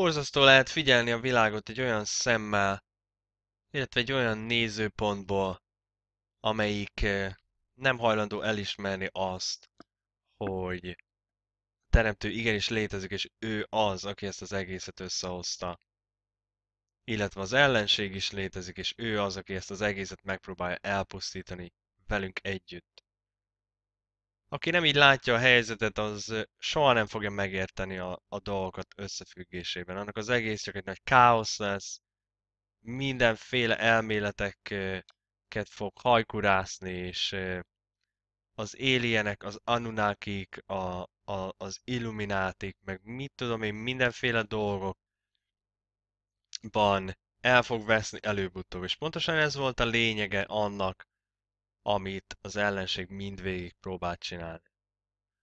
Borzasztó lehet figyelni a világot egy olyan szemmel, illetve egy olyan nézőpontból, amelyik nem hajlandó elismerni azt, hogy a teremtő igenis létezik, és ő az, aki ezt az egészet összehozta. Illetve az ellenség is létezik, és ő az, aki ezt az egészet megpróbálja elpusztítani velünk együtt aki nem így látja a helyzetet, az soha nem fogja megérteni a, a dolgokat összefüggésében. Annak az egész csak egy nagy káosz lesz, mindenféle elméleteket fog hajkurászni, és az éljenek, az anunákik, a, a, az illuminátik, meg mit tudom én, mindenféle dolgokban el fog veszni előbb-utóbb. És pontosan ez volt a lényege annak, amit az ellenség mindvégig próbált csinálni.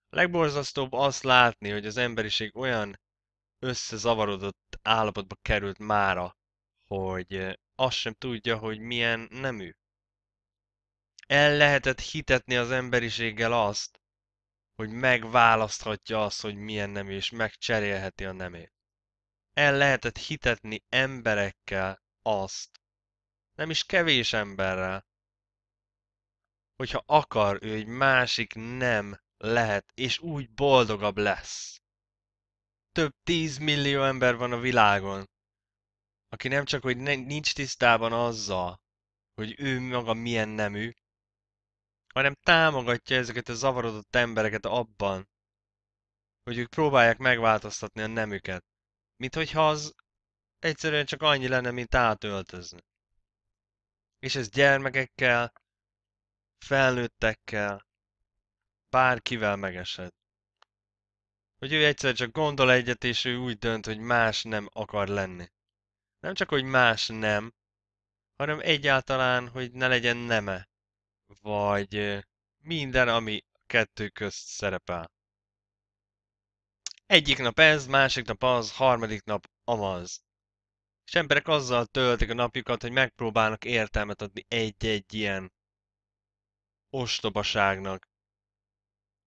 A legborzasztóbb azt látni, hogy az emberiség olyan összezavarodott állapotba került mára, hogy azt sem tudja, hogy milyen nemű. El lehetett hitetni az emberiséggel azt, hogy megválaszthatja azt, hogy milyen nemű, és megcserélheti a nemét. El lehetett hitetni emberekkel azt, nem is kevés emberrel, hogyha akar ő egy másik nem lehet, és úgy boldogabb lesz. Több tízmillió ember van a világon, aki nem csak, hogy nincs tisztában azzal, hogy ő maga milyen nemű, hanem támogatja ezeket a zavarodott embereket abban, hogy ők próbálják megváltoztatni a nemüket. Mint hogyha az egyszerűen csak annyi lenne, mint átöltözni. És ez gyermekekkel, felnőttekkel, bárkivel megesed. Hogy ő egyszer csak gondol egyet, és ő úgy dönt, hogy más nem akar lenni. Nem csak, hogy más nem, hanem egyáltalán, hogy ne legyen neme, vagy minden, ami kettő közt szerepel. Egyik nap ez, másik nap az, harmadik nap amaz. És emberek azzal töltik a napjukat, hogy megpróbálnak értelmet adni egy-egy ilyen ostobaságnak.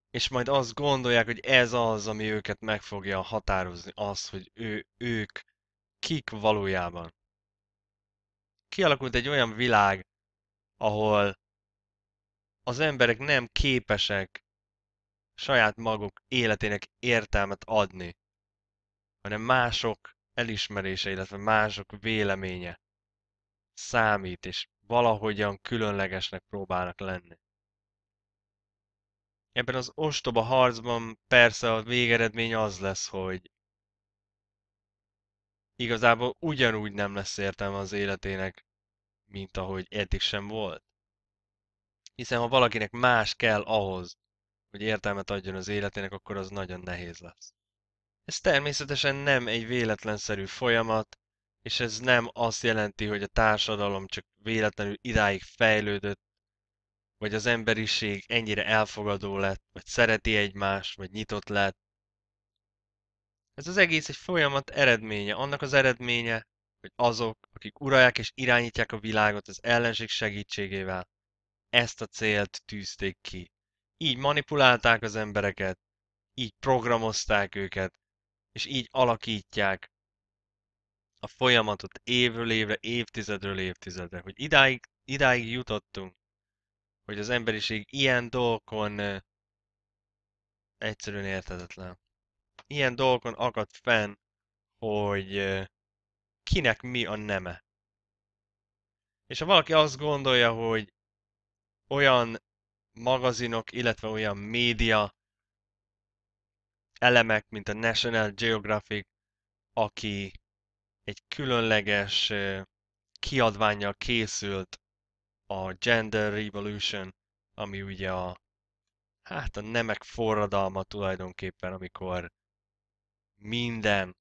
És majd azt gondolják, hogy ez az, ami őket meg fogja határozni, az, hogy ő, ők kik valójában. Kialakult egy olyan világ, ahol az emberek nem képesek saját maguk életének értelmet adni, hanem mások elismerése, illetve mások véleménye számít, és valahogyan különlegesnek próbálnak lenni ebben az ostoba harcban persze a végeredmény az lesz, hogy igazából ugyanúgy nem lesz értelme az életének, mint ahogy eddig sem volt. Hiszen ha valakinek más kell ahhoz, hogy értelmet adjon az életének, akkor az nagyon nehéz lesz. Ez természetesen nem egy véletlenszerű folyamat, és ez nem azt jelenti, hogy a társadalom csak véletlenül idáig fejlődött, vagy az emberiség ennyire elfogadó lett, vagy szereti egymást, vagy nyitott lett. Ez az egész egy folyamat eredménye, annak az eredménye, hogy azok, akik uralják és irányítják a világot az ellenség segítségével, ezt a célt tűzték ki. Így manipulálták az embereket, így programozták őket, és így alakítják a folyamatot évről évre, évtizedről évtizedre, hogy idáig, idáig jutottunk hogy az emberiség ilyen dolgokon egyszerűen értetetlen. Ilyen dolgokon akad fenn, hogy kinek mi a neme. És ha valaki azt gondolja, hogy olyan magazinok, illetve olyan média elemek, mint a National Geographic, aki egy különleges kiadványjal készült a Gender Revolution, ami ugye a, hát a nemek forradalma tulajdonképpen, amikor minden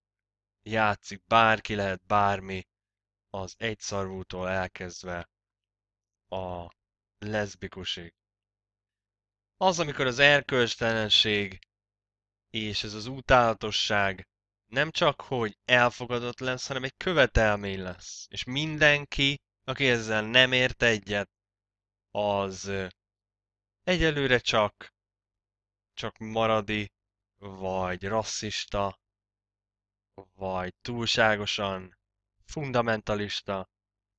játszik, bárki lehet bármi, az egyszarvútól elkezdve a leszbikusig. Az, amikor az erkölcstelenség és ez az utálatosság nem csak, hogy elfogadott lesz, hanem egy követelmény lesz. És mindenki aki ezzel nem ért egyet, az egyelőre csak, csak maradi, vagy rasszista, vagy túlságosan fundamentalista.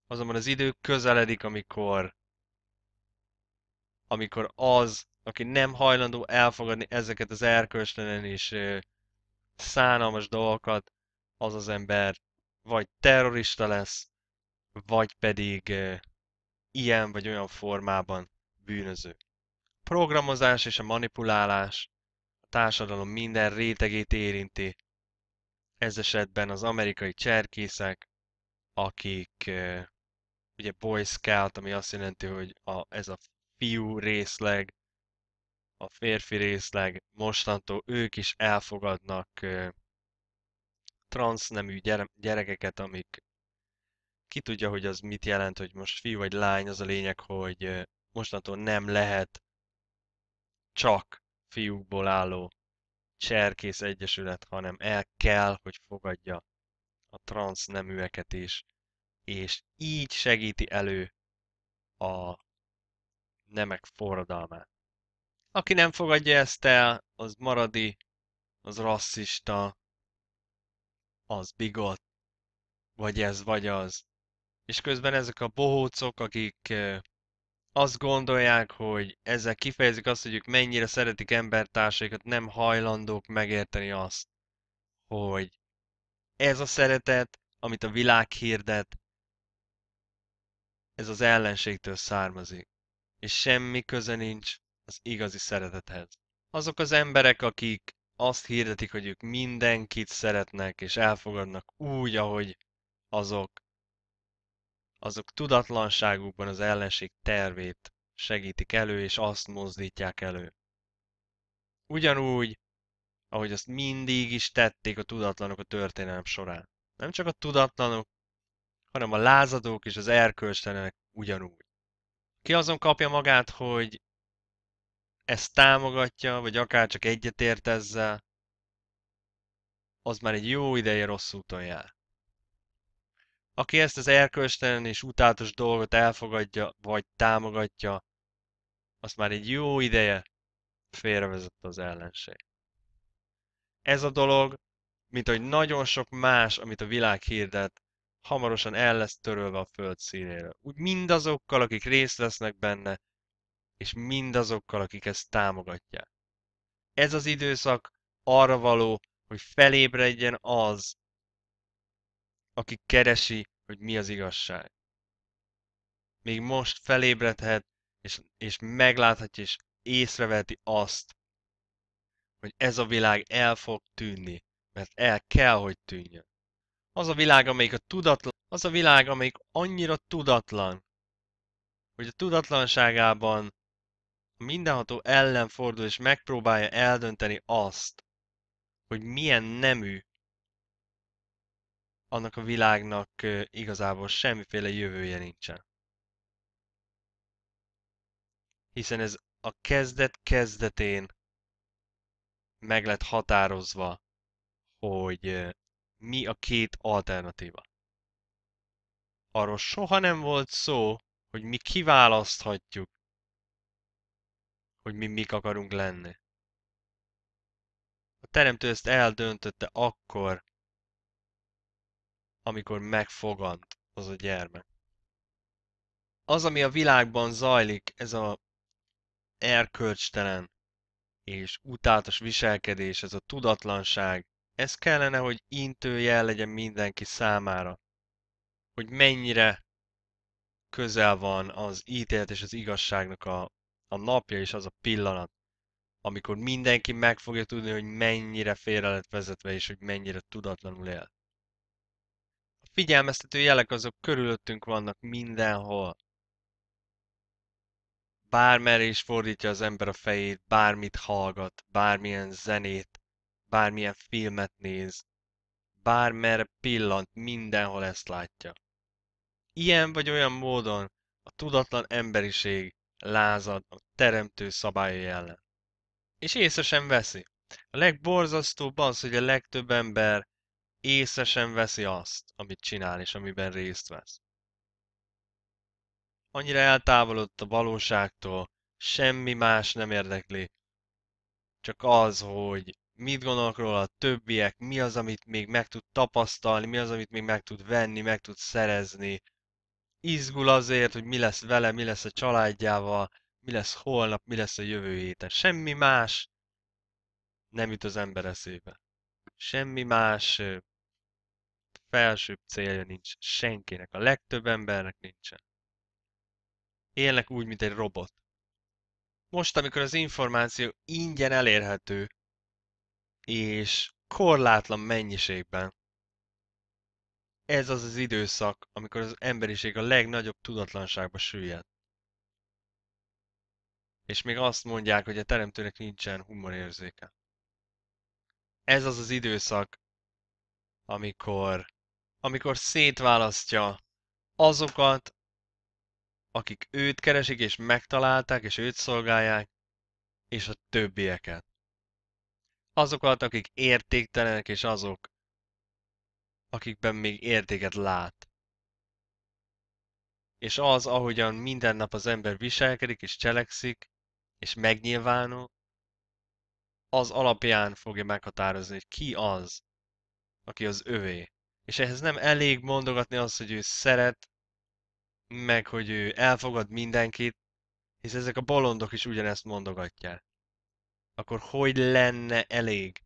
Azonban az idő közeledik, amikor, amikor az, aki nem hajlandó elfogadni ezeket az erkölcslenen és szánalmas dolgokat, az az ember vagy terrorista lesz, vagy pedig ilyen vagy olyan formában bűnöző. A programozás és a manipulálás a társadalom minden rétegét érinti, ez esetben az amerikai cserkészek, akik ugye Boy Scout, ami azt jelenti, hogy a, ez a fiú részleg, a férfi részleg, mostantól ők is elfogadnak transznemű gyere, gyerekeket, amik ki tudja, hogy az mit jelent, hogy most fiú vagy lány, az a lényeg, hogy mostantól nem lehet csak fiúkból álló cserkész egyesület, hanem el kell, hogy fogadja a transz neműeket is, és így segíti elő a nemek forradalmát. Aki nem fogadja ezt el, az maradi, az rasszista, az bigot, vagy ez, vagy az és közben ezek a bohócok, akik azt gondolják, hogy ezzel kifejezik azt, hogy ők mennyire szeretik embertársaikat, nem hajlandók megérteni azt, hogy ez a szeretet, amit a világ hirdet, ez az ellenségtől származik, és semmi köze nincs az igazi szeretethez. Azok az emberek, akik azt hirdetik, hogy ők mindenkit szeretnek és elfogadnak úgy, ahogy azok, azok tudatlanságukban az ellenség tervét segítik elő, és azt mozdítják elő. Ugyanúgy, ahogy azt mindig is tették a tudatlanok a történelem során. Nem csak a tudatlanok, hanem a lázadók és az erkölcstelenek ugyanúgy. Ki azon kapja magát, hogy ezt támogatja, vagy akár csak egyetért ezzel, az már egy jó ideje rossz úton jár. Aki ezt az erkölcstelen és utálatos dolgot elfogadja, vagy támogatja, azt már egy jó ideje félrevezett az ellenség. Ez a dolog, mint hogy nagyon sok más, amit a világ hirdet, hamarosan el lesz törölve a föld színéről. Úgy mindazokkal, akik részt vesznek benne, és mindazokkal, akik ezt támogatják. Ez az időszak arra való, hogy felébredjen az, aki keresi hogy mi az igazság. Még most felébredhet, és, és megláthatja, és észreveti azt, hogy ez a világ el fog tűnni, mert el kell, hogy tűnjön. Az a világ, amelyik a tudatlan, az a világ, amelyik annyira tudatlan, hogy a tudatlanságában a mindenható ellen fordul és megpróbálja eldönteni azt, hogy milyen nemű annak a világnak igazából semmiféle jövője nincsen. Hiszen ez a kezdet kezdetén meg lett határozva, hogy mi a két alternatíva. Arról soha nem volt szó, hogy mi kiválaszthatjuk, hogy mi mik akarunk lenni. A teremtő ezt eldöntötte akkor, amikor megfogant az a gyermek. Az, ami a világban zajlik, ez a erkölcstelen és utálatos viselkedés, ez a tudatlanság, ez kellene, hogy intő jel legyen mindenki számára, hogy mennyire közel van az ítélet és az igazságnak a, a napja és az a pillanat, amikor mindenki meg fogja tudni, hogy mennyire félre lett vezetve, és hogy mennyire tudatlanul él figyelmeztető jelek azok körülöttünk vannak mindenhol. Bármerre is fordítja az ember a fejét, bármit hallgat, bármilyen zenét, bármilyen filmet néz, bármerre pillant, mindenhol ezt látja. Ilyen vagy olyan módon a tudatlan emberiség lázad a teremtő szabályai ellen. És észre sem veszi. A legborzasztóbb az, hogy a legtöbb ember észre sem veszi azt, amit csinál és amiben részt vesz. Annyira eltávolodott a valóságtól, semmi más nem érdekli, csak az, hogy mit gondolok róla a többiek, mi az, amit még meg tud tapasztalni, mi az, amit még meg tud venni, meg tud szerezni. Izgul azért, hogy mi lesz vele, mi lesz a családjával, mi lesz holnap, mi lesz a jövő héten. Semmi más nem jut az ember eszébe. Semmi más felsőbb célja nincs senkinek, a legtöbb embernek nincsen. Élnek úgy, mint egy robot. Most, amikor az információ ingyen elérhető, és korlátlan mennyiségben, ez az az időszak, amikor az emberiség a legnagyobb tudatlanságba süllyed. És még azt mondják, hogy a teremtőnek nincsen humorérzéke. Ez az az időszak, amikor amikor szétválasztja azokat, akik őt keresik és megtalálták, és őt szolgálják, és a többieket. Azokat, akik értéktelenek, és azok, akikben még értéket lát. És az, ahogyan minden nap az ember viselkedik, és cselekszik, és megnyilvánul, az alapján fogja meghatározni, hogy ki az, aki az övé és ehhez nem elég mondogatni azt, hogy ő szeret, meg hogy ő elfogad mindenkit, hisz ezek a bolondok is ugyanezt mondogatják. Akkor hogy lenne elég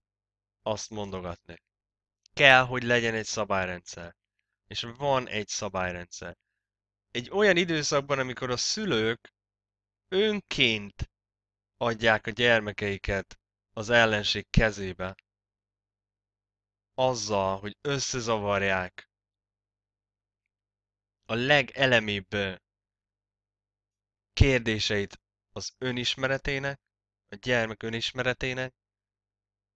azt mondogatni? Kell, hogy legyen egy szabályrendszer. És van egy szabályrendszer. Egy olyan időszakban, amikor a szülők önként adják a gyermekeiket az ellenség kezébe, azzal, hogy összezavarják a legelemibb kérdéseit az önismeretének, a gyermek önismeretének.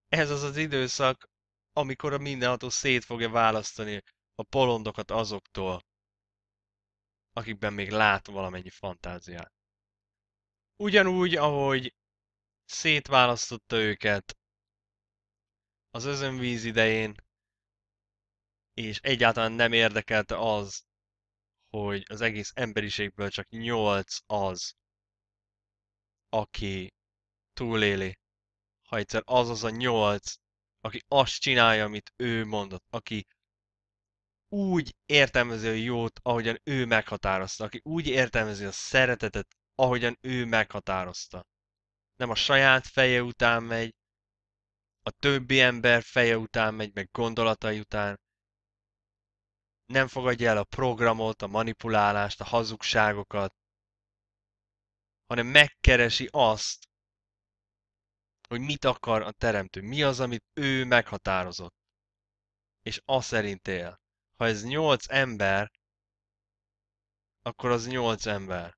Ez az az időszak, amikor a mindenható szét fogja választani a polondokat azoktól, akikben még lát valamennyi fantáziát. Ugyanúgy, ahogy szétválasztotta őket az özönvíz idején, és egyáltalán nem érdekelte az, hogy az egész emberiségből csak nyolc az, aki túléli. Ha egyszer az az a nyolc, aki azt csinálja, amit ő mondott, aki úgy értelmezi a jót, ahogyan ő meghatározta, aki úgy értelmezi a szeretetet, ahogyan ő meghatározta. Nem a saját feje után megy, a többi ember feje után megy, meg gondolatai után, nem fogadja el a programot, a manipulálást, a hazugságokat, hanem megkeresi azt, hogy mit akar a teremtő, mi az, amit ő meghatározott, és az szerint él. Ha ez nyolc ember, akkor az nyolc ember.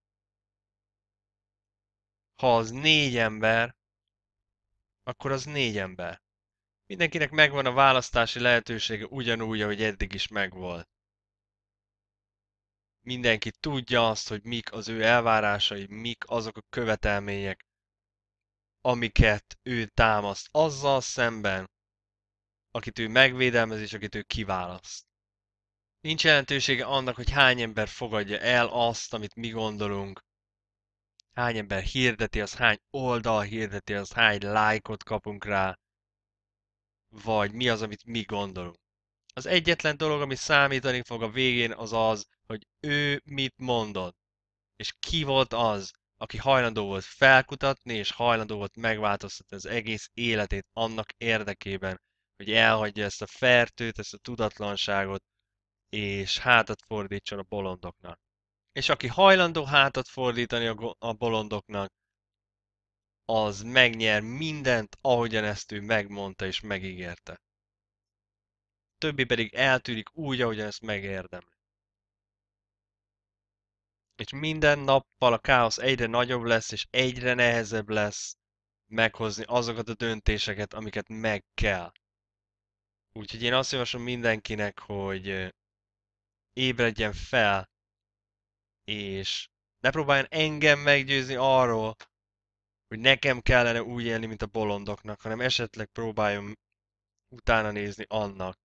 Ha az négy ember, akkor az négy ember. Mindenkinek megvan a választási lehetősége ugyanúgy, ahogy eddig is megvolt. Mindenki tudja azt, hogy mik az ő elvárásai, mik azok a követelmények, amiket ő támaszt azzal szemben, akit ő megvédelmez és akit ő kiválaszt. Nincs jelentősége annak, hogy hány ember fogadja el azt, amit mi gondolunk, hány ember hirdeti, az hány oldal hirdeti, az hány lájkot kapunk rá, vagy mi az, amit mi gondolunk. Az egyetlen dolog, ami számítani fog a végén, az az, hogy ő mit mondott, és ki volt az, aki hajlandó volt felkutatni, és hajlandó volt megváltoztatni az egész életét annak érdekében, hogy elhagyja ezt a fertőt, ezt a tudatlanságot, és hátat fordítson a bolondoknak és aki hajlandó hátat fordítani a, a bolondoknak, az megnyer mindent, ahogyan ezt ő megmondta és megígérte. Többi pedig eltűnik úgy, ahogyan ezt megérdemli. És minden nappal a káosz egyre nagyobb lesz, és egyre nehezebb lesz meghozni azokat a döntéseket, amiket meg kell. Úgyhogy én azt javaslom mindenkinek, hogy ébredjen fel és ne próbáljon engem meggyőzni arról, hogy nekem kellene úgy élni, mint a bolondoknak, hanem esetleg próbáljon utána nézni annak,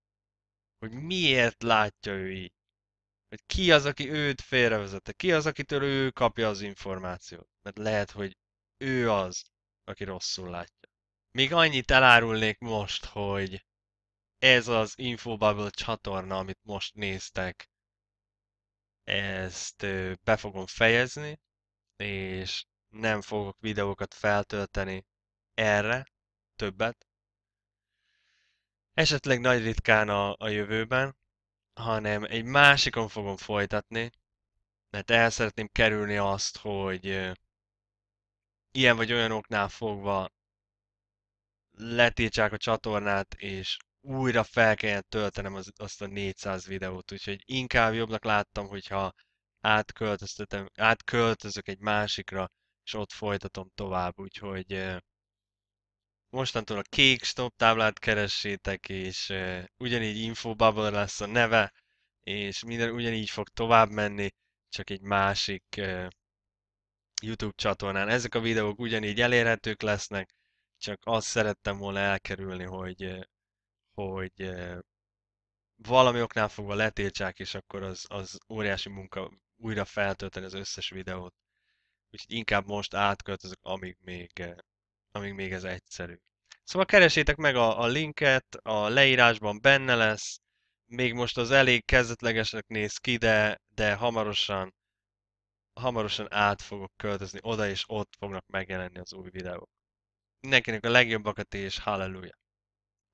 hogy miért látja ő így. Hogy ki az, aki őt félrevezette, ki az, akitől ő kapja az információt. Mert lehet, hogy ő az, aki rosszul látja. Még annyit elárulnék most, hogy ez az Infobubble csatorna, amit most néztek, ezt be fogom fejezni, és nem fogok videókat feltölteni erre többet. Esetleg nagy ritkán a, a jövőben, hanem egy másikon fogom folytatni, mert el szeretném kerülni azt, hogy ilyen vagy olyan oknál fogva letítsák a csatornát, és újra fel kellett töltenem az, azt a 400 videót, úgyhogy inkább jobbnak láttam, hogyha átköltöztetem, átköltözök egy másikra, és ott folytatom tovább, úgyhogy mostantól a kék stop táblát keressétek, és ugyanígy infobubble lesz a neve, és minden ugyanígy fog tovább menni, csak egy másik YouTube csatornán. Ezek a videók ugyanígy elérhetők lesznek, csak azt szerettem volna elkerülni, hogy hogy eh, valami oknál fogva letiltsák, és akkor az, az óriási munka újra feltölteni az összes videót. Úgyhogy inkább most átköltözök, amíg még, eh, amíg még ez egyszerű. Szóval keresétek meg a, a linket, a leírásban benne lesz, még most az elég kezdetlegesnek néz ki, de, de hamarosan, hamarosan át fogok költözni oda, és ott fognak megjelenni az új videók. Mindenkinek a legjobbakat és halleluja!